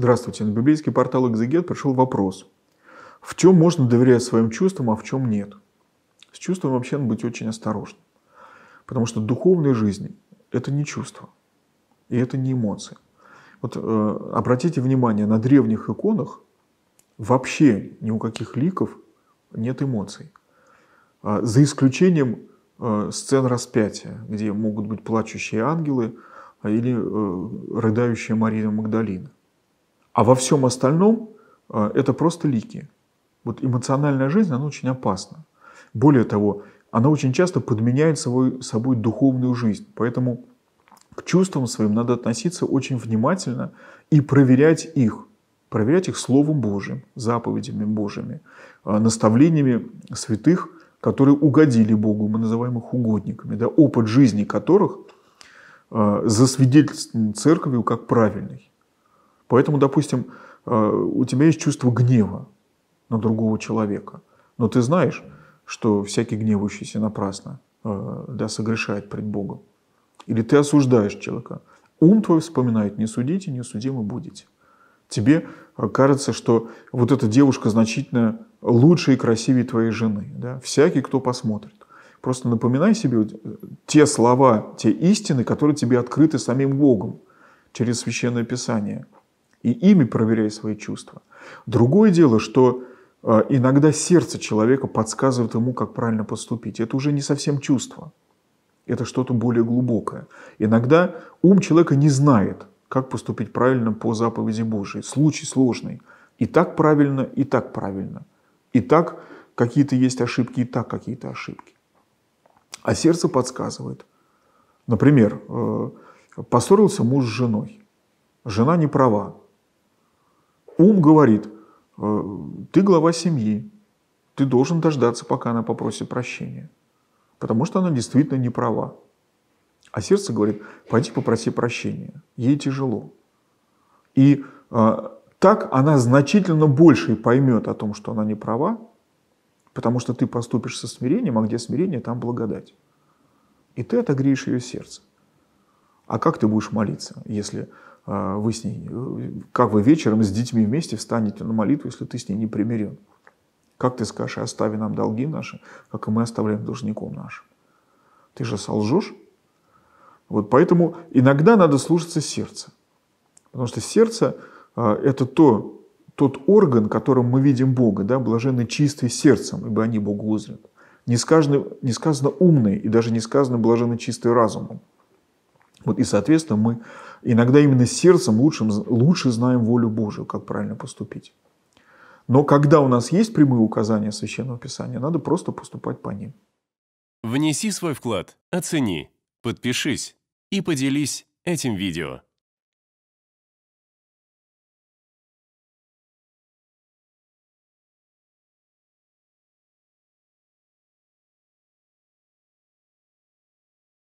Здравствуйте. На библейский портал «Экзегет» пришел вопрос. В чем можно доверять своим чувствам, а в чем нет? С чувством вообще надо быть очень осторожным. Потому что духовная жизнь – это не чувство. И это не эмоции. Вот э, обратите внимание, на древних иконах вообще ни у каких ликов нет эмоций. Э, за исключением э, сцен распятия, где могут быть плачущие ангелы а, или э, рыдающая Мария Магдалина. А во всем остальном э, это просто лики. Вот эмоциональная жизнь, она очень опасна. Более того, она очень часто подменяет собой, собой духовную жизнь. Поэтому к чувствам своим надо относиться очень внимательно и проверять их. Проверять их Словом Божьим, заповедями Божьими, э, наставлениями святых, которые угодили Богу, мы называем их угодниками, да, опыт жизни которых э, засвидетельствован церковью как правильный. Поэтому, допустим, э, у тебя есть чувство гнева на другого человека. Но ты знаешь, что всякий гневающийся напрасно э, да, согрешает пред Богом. Или ты осуждаешь человека. Ум твой вспоминает, не судите, не судимы будете. Тебе э, кажется, что вот эта девушка значительно лучше и красивее твоей жены. Да? Всякий, кто посмотрит. Просто напоминай себе те слова, те истины, которые тебе открыты самим Богом через Священное Писание – и ими проверяй свои чувства. Другое дело, что э, иногда сердце человека подсказывает ему, как правильно поступить. Это уже не совсем чувство. Это что-то более глубокое. Иногда ум человека не знает, как поступить правильно по заповеди Божией. Случай сложный. И так правильно, и так правильно. И так какие-то есть ошибки, и так какие-то ошибки. А сердце подсказывает. Например, э, поссорился муж с женой. Жена не права. Ум говорит, «Э, ты глава семьи, ты должен дождаться, пока она попросит прощения, потому что она действительно не права. А сердце говорит, пойди попроси прощения, ей тяжело. И э, так она значительно больше поймет о том, что она не права, потому что ты поступишь со смирением, а где смирение, там благодать. И ты отогреешь ее сердце. А как ты будешь молиться, если а, вы с ней, как вы вечером с детьми вместе встанете на молитву, если ты с ней не примирен? Как ты скажешь, остави нам долги наши, как и мы оставляем должником нашим? Ты же солжешь? Вот поэтому иногда надо слушаться сердца. Потому что сердце а, – это то, тот орган, которым мы видим Бога, да, блаженны чистые сердцем, ибо они Богу узрят. Не сказано, не сказано умные и даже не сказано блаженны чистые разумом. Вот, и, соответственно, мы иногда именно сердцем лучше, лучше знаем волю Божию, как правильно поступить. Но когда у нас есть прямые указания Священного Писания, надо просто поступать по ним. Внеси свой вклад, оцени, подпишись и поделись этим видео.